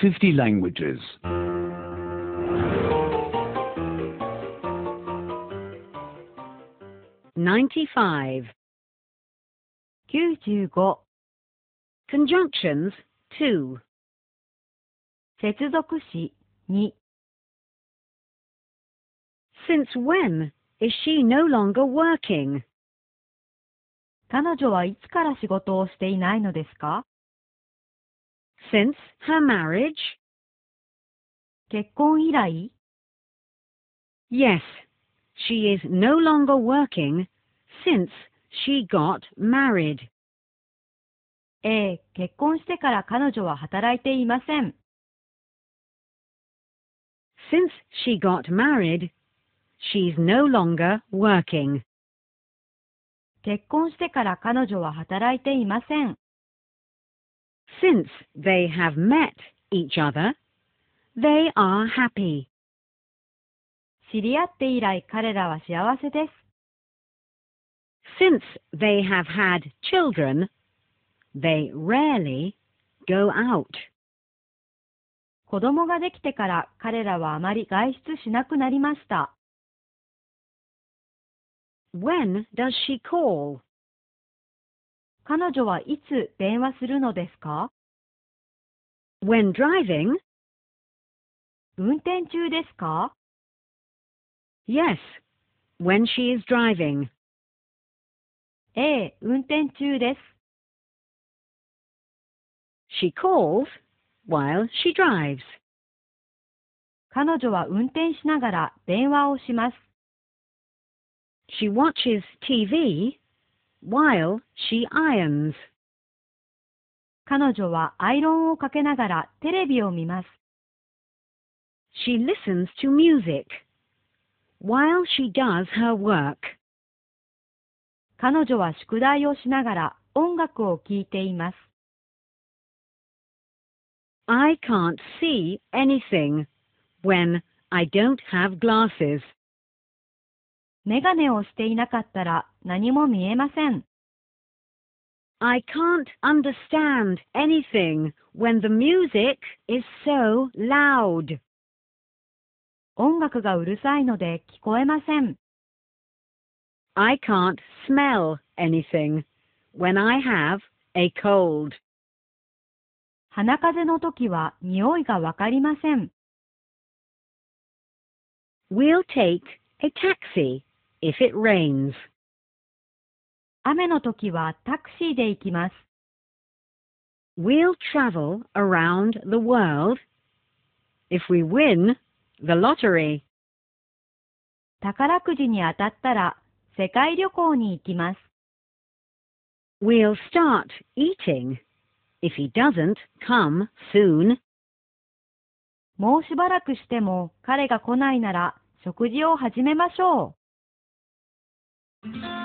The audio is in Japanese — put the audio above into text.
50 languages. Ninety-five. 95 Conjunctions 2接続詞2 Since when is she no longer working? 彼女はいつから仕事をしていないのですか since her marriage? 結婚以来 Yes, she is no longer working since she got married. ええ、結婚してから彼女は働いていません。Since she got married, she's no longer working. 結婚してから彼女は働いていません。Since they have met each other, they are happy. 知り合って以来彼らは幸せです。Since they have had children, they rarely go out. 子供ができてから彼らはあまり外出しなくなりました。When does she call? 彼女はいつ電話するのですか When driving, 運転中ですか Yes, when she is driving. ええ、運転中です。She calls while she drives. 彼女は運転しながら電話をします。She watches TV while she irons. 彼女はアイロンをかけながらテレビを見ます。She listens to music while she does her work. 彼女は宿題をしながら音楽を聴いています。I can't see anything when I don't have glasses. メガネをしていなかったら何も見えません。I can't understand anything when the music is so loud. 音楽がうるさいので聞こえません。I can't smell anything when I have a cold. 鼻風邪の時は匂いがわかりません。We'll take a taxi if it rains. 雨の時はタクシーで行きます。We'll travel around the world if we win the lottery. 宝くじに当たったら世界旅行に行きます。We'll start eating if he doesn't come soon. もうしばらくしても彼が来ないなら食事を始めましょう。